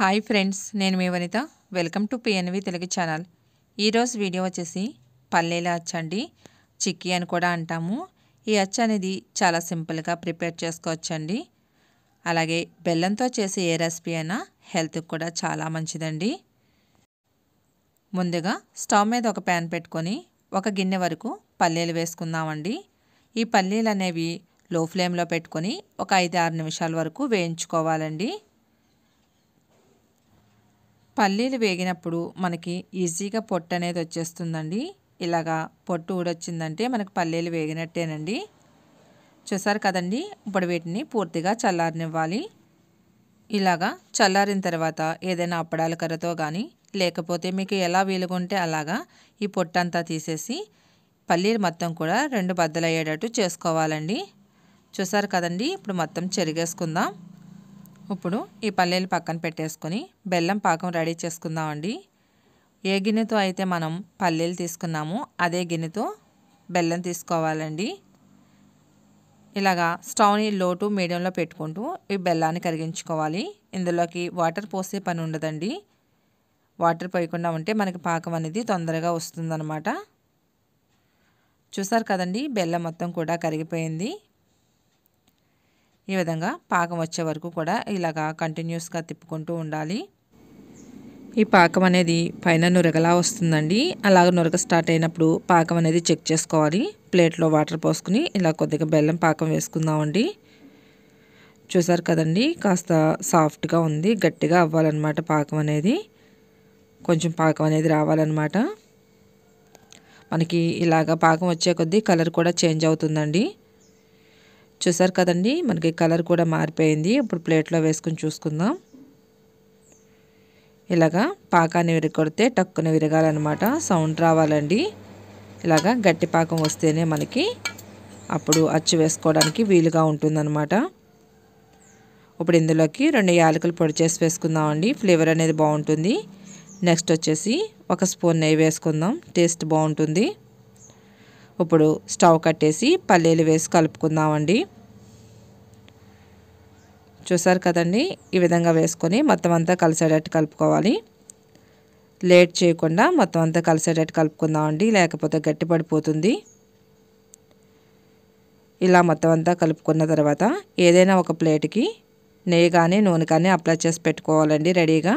hi friends నేను మీ Vanitha welcome to PNV Telugu channel ఈరోజు వీడియో వచ్చేసి పల్లీల అచ్చ అండి చిక్కీ అని కూడా అంటాము ఈ అచ్చ అనేది చాలా సింపుల్గా ప్రిపేర్ చేసుకోవచ్చండి అలాగే బెల్లంతో చేసే ఏ రెసిపీ అయినా హెల్త్కి కూడా చాలా మంచిదండి ముందుగా స్టవ్ మీద ఒక ప్యాన్ పెట్టుకొని ఒక గిన్నె వరకు పల్లీలు వేసుకుందామండి ఈ పల్లీలు అనేవి లో ఫ్లేమ్లో పెట్టుకొని ఒక ఐదు ఆరు నిమిషాల వరకు వేయించుకోవాలండి పల్లీలు వేగినప్పుడు మనకి ఈజీగా పొట్టు అనేది వచ్చేస్తుందండి ఇలాగా పొట్టు ఊడొచ్చిందంటే మనకు పల్లీలు వేగినట్టేనండి చూసారు కదండి ఇప్పుడు వీటిని పూర్తిగా చల్లారనివ్వాలి ఇలాగా చల్లారిన తర్వాత ఏదైనా అప్పడాల కర్రతో కానీ లేకపోతే మీకు ఎలా వీలుగుంటే అలాగా ఈ పొట్టంతా తీసేసి పల్లీలు మొత్తం కూడా రెండు బద్దలయ్యేటట్టు చేసుకోవాలండి చూసారు కదండి ఇప్పుడు మొత్తం చెరిగేసుకుందాం ఇప్పుడు ఈ పల్లీలు పక్కన పెట్టేసుకొని బెల్లం పాకం రెడీ చేసుకుందామండి ఏ గిన్నెతో అయితే మనం పల్లీలు తీసుకున్నామో అదే గిన్నెతో బెల్లం తీసుకోవాలండి ఇలాగా స్టవ్ని లోటు మీడియంలో పెట్టుకుంటూ ఈ బెల్లాన్ని కరిగించుకోవాలి ఇందులోకి వాటర్ పోసే పని ఉండదండి వాటర్ పోయకుండా ఉంటే మనకి పాకం అనేది తొందరగా వస్తుందన్నమాట చూసారు కదండి బెల్లం మొత్తం కూడా కరిగిపోయింది ఈ విధంగా పాకం వచ్చే వరకు కూడా ఇలాగా కంటిన్యూస్గా తిప్పుకుంటూ ఉండాలి ఈ పాకం అనేది పైన నురగలా వస్తుందండి అలాగ నురగ స్టార్ట్ అయినప్పుడు పాకం అనేది చెక్ చేసుకోవాలి ప్లేట్లో వాటర్ పోసుకుని ఇలా కొద్దిగా బెల్లం పాకం వేసుకుందామండి చూసారు కదండి కాస్త సాఫ్ట్గా ఉంది గట్టిగా అవ్వాలన్నమాట పాకం అనేది కొంచెం పాకం అనేది రావాలన్నమాట మనకి ఇలాగ పాకం వచ్చే కొద్దీ కలర్ కూడా చేంజ్ అవుతుందండి చూసారు కదండి మనకి కలర్ కూడా మారిపోయింది ఇప్పుడు ప్లేట్లో వేసుకుని చూసుకుందాం ఇలాగా పాకాన్ని విరగొడితే టక్కున విరగాలన్నమాట సౌండ్ రావాలండి ఇలాగా గట్టి పాకం వస్తేనే మనకి అప్పుడు అచ్చు వేసుకోవడానికి వీలుగా ఉంటుందన్నమాట ఇప్పుడు ఇందులోకి రెండు యాలకులు పొడి చేసి వేసుకుందామండి ఫ్లేవర్ అనేది బాగుంటుంది నెక్స్ట్ వచ్చేసి ఒక స్పూన్ నెయ్యి వేసుకుందాం టేస్ట్ బాగుంటుంది ఇప్పుడు స్టవ్ కట్టేసి పల్లీలు వేసి కలుపుకుందామండి చూసారు కదండి ఈ విధంగా వేసుకొని మొత్తం అంతా కలిసేటట్టు కలుపుకోవాలి లేట్ చేయకుండా మొత్తం అంతా కలిసేటట్టు కలుపుకుందామండి లేకపోతే గట్టిపడిపోతుంది ఇలా మొత్తం అంతా కలుపుకున్న తర్వాత ఏదైనా ఒక ప్లేట్కి నెయ్యి కానీ నూనె కానీ అప్లై చేసి పెట్టుకోవాలండి రెడీగా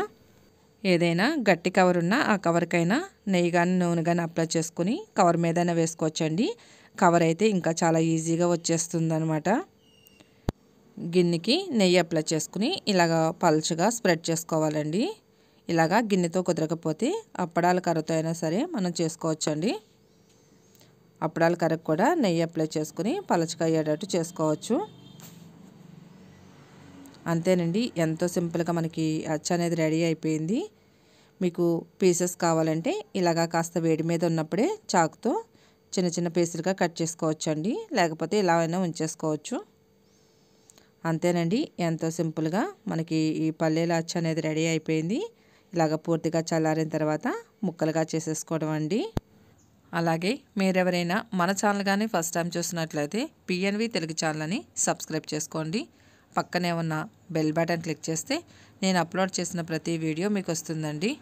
ఏదైనా గట్టి కవర్ ఉన్నా ఆ కవర్కైనా నెయ్యి కానీ నూనె కానీ అప్లై చేసుకుని కవర్ మీదైనా వేసుకోవచ్చండి కవర్ అయితే ఇంకా చాలా ఈజీగా వచ్చేస్తుంది అనమాట గిన్నెకి నెయ్యి అప్లై చేసుకుని ఇలాగ పలుచగా స్ప్రెడ్ చేసుకోవాలండి ఇలాగా గిన్నెతో కుదరకపోతే అప్పడాలు కర్రతో అయినా సరే మనం చేసుకోవచ్చండి అప్పడాలు కర్రకు కూడా నెయ్యి అప్లై చేసుకుని పలచగా అయ్యేటట్టు చేసుకోవచ్చు అంతేనండి ఎంతో సింపుల్గా మనకి అచ్చ అనేది రెడీ అయిపోయింది మీకు పీసెస్ కావాలంటే ఇలాగా కాస్త వేడి మీద ఉన్నప్పుడే చాకుతో చిన్న చిన్న పీసులుగా కట్ చేసుకోవచ్చండి లేకపోతే ఇలా అయినా ఉంచేసుకోవచ్చు అంతేనండి ఎంతో సింపుల్గా మనకి ఈ పల్లెల అచ్చు అనేది రెడీ అయిపోయింది ఇలాగ పూర్తిగా చల్లారిన తర్వాత ముక్కలుగా చేసేసుకోవడం అండి అలాగే మీరెవరైనా మన ఛానల్ కానీ ఫస్ట్ టైం చూసినట్లయితే పిఎన్వి తెలుగు ఛానల్ని సబ్స్క్రైబ్ చేసుకోండి పక్కనే ఉన్న బెల్ బటన్ క్లిక్ చేస్తే నేను అప్లోడ్ చేసిన ప్రతి వీడియో మీకు వస్తుందండి